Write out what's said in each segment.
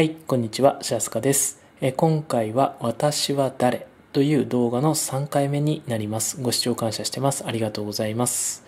はい、こんにちは、シャスカです。え今回は私は誰という動画の3回目になります。ご視聴感謝してます。ありがとうございます。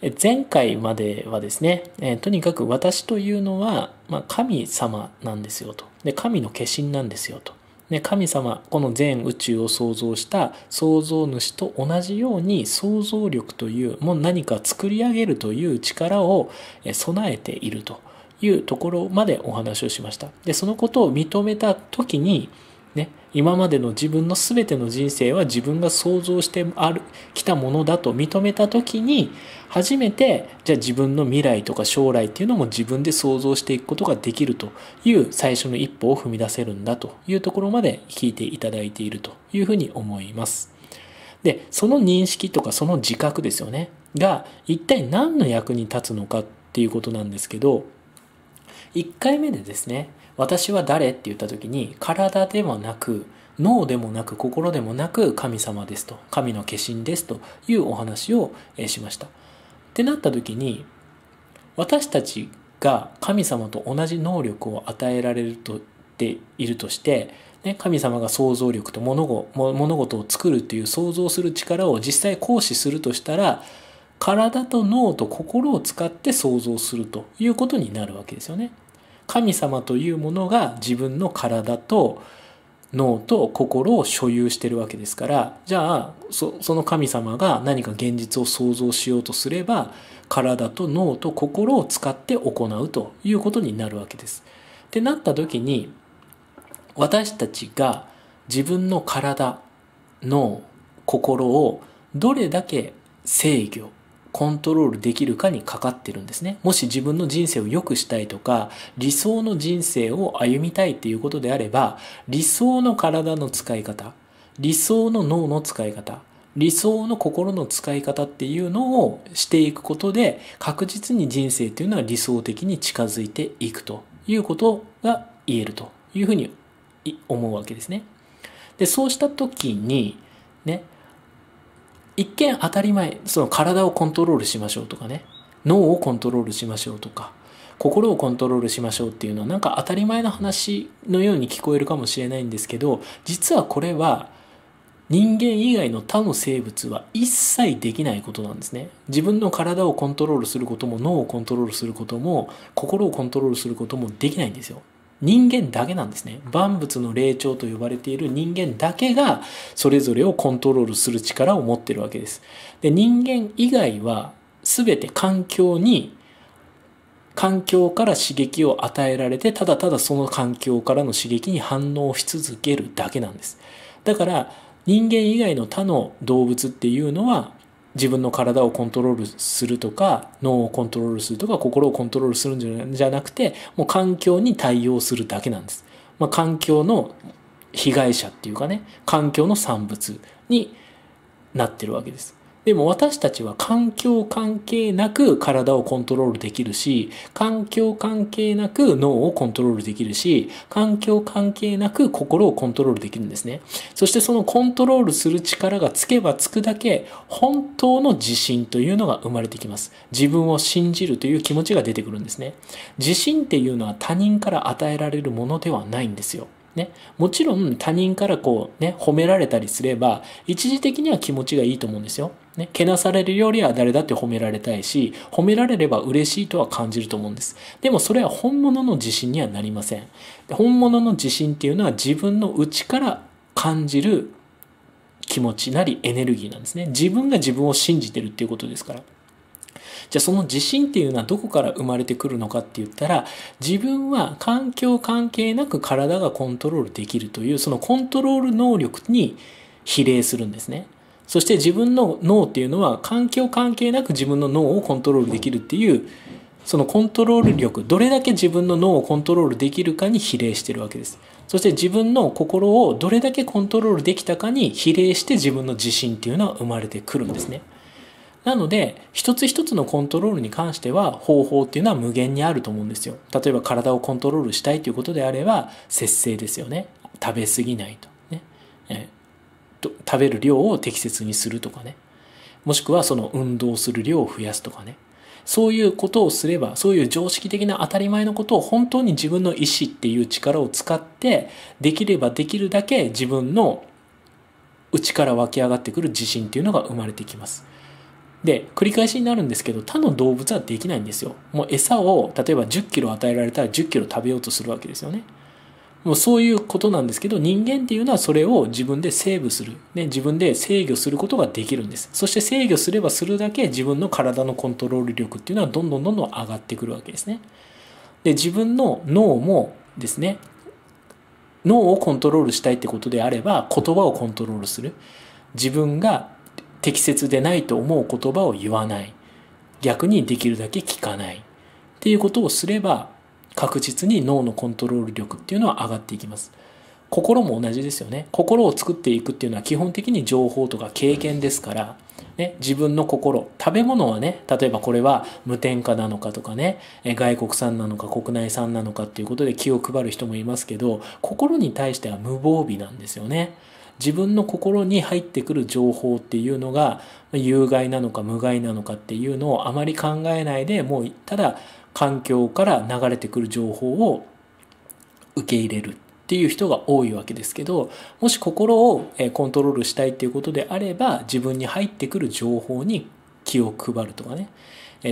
え前回まではですね、えとにかく私というのは、まあ、神様なんですよと。で、神の化身なんですよと。で神様この全宇宙を創造した創造主と同じように想像力というもう何か作り上げるという力を備えているというところまでお話をしました。で、そのことを認めた時に、ね、今までの自分の全ての人生は自分が想像してあるきたものだと認めた時に初めてじゃあ自分の未来とか将来っていうのも自分で想像していくことができるという最初の一歩を踏み出せるんだというところまで聞いていただいているというふうに思います。で、その認識とかその自覚ですよね。が一体何の役に立つのかっていうことなんですけど、1回目でですね、私は誰って言った時に、体でもなく、脳でもなく、心でもなく、神様ですと、神の化身ですというお話をしました。ってなった時に、私たちが神様と同じ能力を与えられるとっているとして、ね、神様が想像力と物事を作るっていう想像する力を実際行使するとしたら、体と脳と心を使って想像するということになるわけですよね。神様というものが自分の体と脳と心を所有してるわけですからじゃあその神様が何か現実を想像しようとすれば体と脳と心を使って行うということになるわけです。ってなった時に私たちが自分の体脳心をどれだけ制御コントロールできるかにかかってるんですね。もし自分の人生を良くしたいとか、理想の人生を歩みたいっていうことであれば、理想の体の使い方、理想の脳の使い方、理想の心の使い方っていうのをしていくことで、確実に人生っていうのは理想的に近づいていくということが言えるというふうに思うわけですね。で、そうした時に、ね、一見当たり前、その体をコントロールしましょうとかね、脳をコントロールしましょうとか、心をコントロールしましょうっていうのはなんか当たり前の話のように聞こえるかもしれないんですけど、実はこれは人間以外の他の生物は一切できないことなんですね。自分の体をコントロールすることも脳をコントロールすることも心をコントロールすることもできないんですよ。人間だけなんですね万物の霊長と呼ばれている人間だけがそれぞれをコントロールする力を持ってるわけですで人間以外は全て環境に環境から刺激を与えられてただただその環境からの刺激に反応し続けるだけなんですだから人間以外の他の動物っていうのは自分の体をコントロールするとか脳をコントロールするとか心をコントロールするんじゃなくてもう環境に対応するだけなんです、まあ、環境の被害者っていうかね環境の産物になってるわけですでも私たちは環境関係なく体をコントロールできるし、環境関係なく脳をコントロールできるし、環境関係なく心をコントロールできるんですね。そしてそのコントロールする力がつけばつくだけ、本当の自信というのが生まれてきます。自分を信じるという気持ちが出てくるんですね。自信っていうのは他人から与えられるものではないんですよ。ね、もちろん他人からこうね、褒められたりすれば、一時的には気持ちがいいと思うんですよ。ね、けなされるよりは誰だって褒められたいし、褒められれば嬉しいとは感じると思うんです。でもそれは本物の自信にはなりません。本物の自信っていうのは自分の内から感じる気持ちなりエネルギーなんですね。自分が自分を信じてるっていうことですから。じゃあその自信っていうのはどこから生まれてくるのかって言ったら、自分は環境関係なく体がコントロールできるという、そのコントロール能力に比例するんですね。そして自分の脳っていうのは環境関係なく自分の脳をコントロールできるっていう、そのコントロール力、どれだけ自分の脳をコントロールできるかに比例してるわけです。そして自分の心をどれだけコントロールできたかに比例して自分の自信っていうのは生まれてくるんですね。なので、一つ一つのコントロールに関しては、方法っていうのは無限にあると思うんですよ。例えば体をコントロールしたいということであれば、節制ですよね。食べ過ぎないと。ね。え食べる量を適切にするとかね。もしくはその運動する量を増やすとかね。そういうことをすれば、そういう常識的な当たり前のことを本当に自分の意志っていう力を使って、できればできるだけ自分の内から湧き上がってくる自信っていうのが生まれてきます。で、繰り返しになるんですけど、他の動物はできないんですよ。もう餌を、例えば10キロ与えられたら10キロ食べようとするわけですよね。もうそういうことなんですけど、人間っていうのはそれを自分でセーブする。ね、自分で制御することができるんです。そして制御すればするだけ自分の体のコントロール力っていうのはどんどんどんどん上がってくるわけですね。で、自分の脳もですね、脳をコントロールしたいってことであれば、言葉をコントロールする。自分が適切でないと思う言葉を言わない。逆にできるだけ聞かない。っていうことをすれば、確実に脳のコントロール力っていうのは上がっていきます。心も同じですよね。心を作っていくっていうのは基本的に情報とか経験ですから、ね、自分の心、食べ物はね、例えばこれは無添加なのかとかね、外国産なのか国内産なのかっていうことで気を配る人もいますけど、心に対しては無防備なんですよね。自分の心に入ってくる情報っていうのが有害なのか無害なのかっていうのをあまり考えないでもうただ環境から流れてくる情報を受け入れるっていう人が多いわけですけどもし心をコントロールしたいっていうことであれば自分に入ってくる情報に気を配るとかね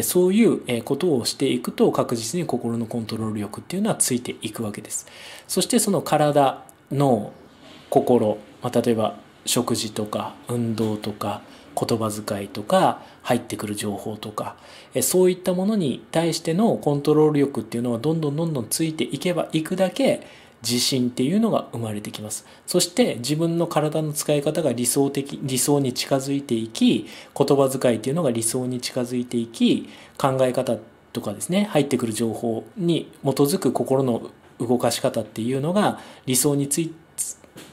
そういうことをしていくと確実に心のコントロール力っていうのはついていくわけですそしてその体脳心まあ、例えば食事とか運動とか言葉遣いとか入ってくる情報とかそういったものに対してのコントロール力っていうのはどんどんどんどんついていけばいくだけ自信っていうのが生まれてきます。そして自分の体の使い方が理想的、理想に近づいていき、言葉遣いっていうのが理想に近づいていき、考え方とかですね、入ってくる情報に基づく心の動かし方っていうのが理想につい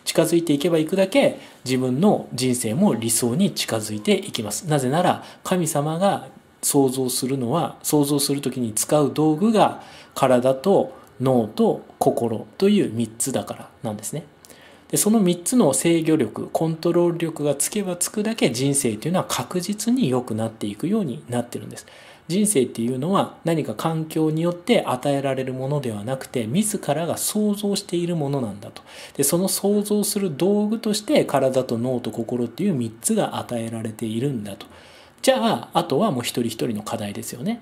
近づいていけばいくだけ自分の人生も理想に近づいていきます。なぜなら神様が想像するのは想像する時に使う道具が体と脳と心という3つだからなんですね。でその3つの制御力コントロール力がつけばつくだけ人生というのは確実に良くなっていくようになってるんです。人生っていうのは何か環境によって与えられるものではなくて自らが想像しているものなんだとでその想像する道具として体と脳と心っていう3つが与えられているんだとじゃああとはもう一人一人の課題ですよね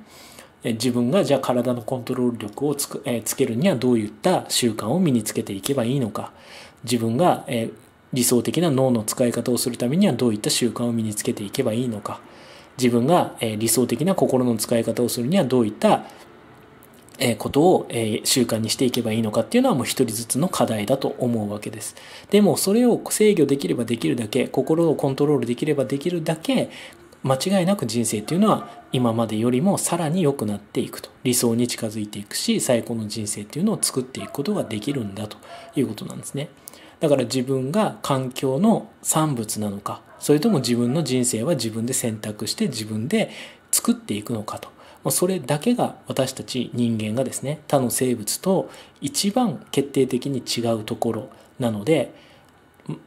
自分がじゃあ体のコントロール力をつく,、えつけるにはどういった習慣を身につけていけばいいのか自分が、え理想的な脳の使い方をするためにはどういった習慣を身につけていけばいいのか自分が理想的な心の使い方をするにはどういったことを習慣にしていけばいいのかっていうのはもう一人ずつの課題だと思うわけです。でもそれを制御できればできるだけ、心をコントロールできればできるだけ、間違いなく人生っていうのは今までよりもさらに良くなっていくと。理想に近づいていくし、最高の人生っていうのを作っていくことができるんだということなんですね。だから自分が環境の産物なのかそれとも自分の人生は自分で選択して自分で作っていくのかとそれだけが私たち人間がですね他の生物と一番決定的に違うところなので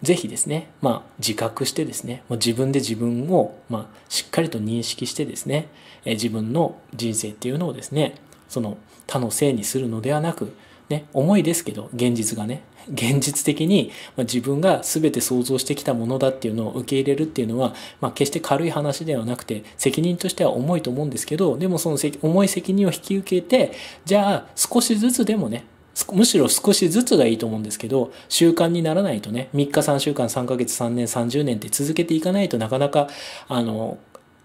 ぜひですね、まあ、自覚してですね自分で自分を、まあ、しっかりと認識してですね自分の人生っていうのをですねその他のせいにするのではなくね、重いですけど、現実がね、現実的に自分が全て想像してきたものだっていうのを受け入れるっていうのは、まあ、決して軽い話ではなくて責任としては重いと思うんですけどでもその重い責任を引き受けてじゃあ少しずつでもねむしろ少しずつがいいと思うんですけど習慣にならないとね3日3週間3ヶ月3年30年って続けていかないとなかなかあの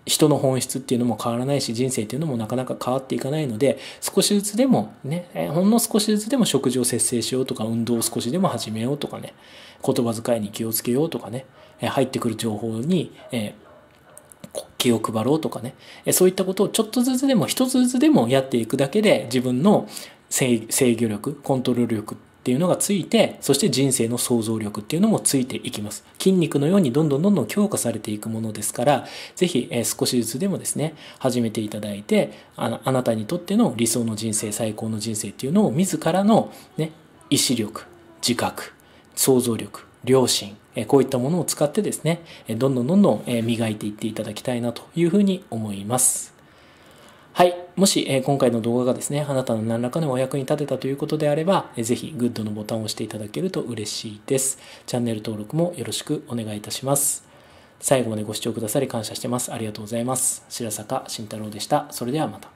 人の本質っていうのも変わらないし人生っていうのもなかなか変わっていかないので少しずつでもねほんの少しずつでも食事を節制しようとか運動を少しでも始めようとかね言葉遣いに気をつけようとかね入ってくる情報に、え気を配ろうとかねそういったことをちょっとずつでも一つずつでもやっていくだけで自分の制御力コントロール力っていうのがついて、そして人生の想像力っていうのもついていきます。筋肉のようにどんどんどんどん強化されていくものですから、ぜひ、え少しずつでもですね、始めていただいてあ、あなたにとっての理想の人生、最高の人生っていうのを自らのね、意志力、自覚、想像力、良心、こういったものを使ってですね、どんどんどんどん磨いていっていただきたいなというふうに思います。はい。もし、え今回の動画がですね、あなたの何らかのお役に立てたということであれば、えぜひグッドのボタンを押していただけると嬉しいです。チャンネル登録もよろしくお願いいたします。最後までご視聴くださり感謝してます。ありがとうございます。白坂慎太郎でした。それではまた。